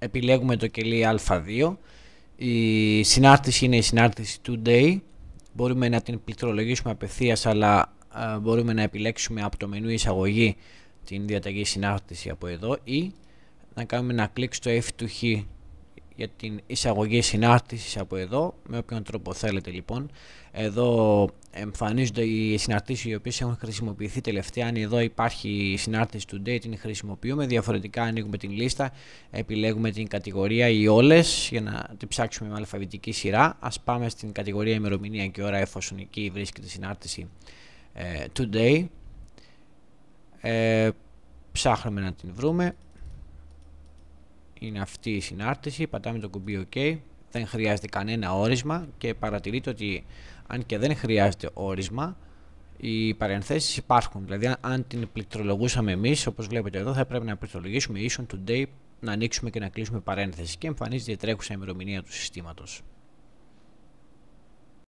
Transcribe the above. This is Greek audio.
επιλέγουμε το κελί α2. Η συνάρτηση είναι η συνάρτηση today. Μπορούμε να την πληκτρολογήσουμε απευθείας αλλά ε, μπορούμε να επιλέξουμε από το μενού εισαγωγή την διαταγή συνάρτηση από εδώ ή να κάνουμε ένα κλικ στο F2H για την εισαγωγή συνάρτησης από εδώ, με όποιον τρόπο θέλετε λοιπόν. Εδώ εμφανίζονται οι συναρτήσεις οι οποίες έχουν χρησιμοποιηθεί τελευταία. Αν εδώ υπάρχει η συνάρτηση του date, την χρησιμοποιούμε. Διαφορετικά ανοίγουμε την λίστα, επιλέγουμε την κατηγορία ή όλες για να την ψάξουμε με αλφαβητική σειρά. Ας πάμε στην κατηγορία ημερομηνία και ώρα εφόσον εκεί βρίσκεται η συνάρτηση ε, today. Ε, ψάχνουμε να την βρούμε είναι αυτή η συνάρτηση, πατάμε το κουμπί OK, δεν χρειάζεται κανένα όρισμα και παρατηρείτε ότι αν και δεν χρειάζεται όρισμα, οι παρενθέσεις υπάρχουν. Δηλαδή, αν την πληκτρολογούσαμε εμείς, όπως βλέπετε εδώ, θα πρέπει να πληκτρολογήσουμε ίσον today, να ανοίξουμε και να κλείσουμε παρένθεση και εμφανίζεται η τρέχουσα ημερομηνία του συστήματος.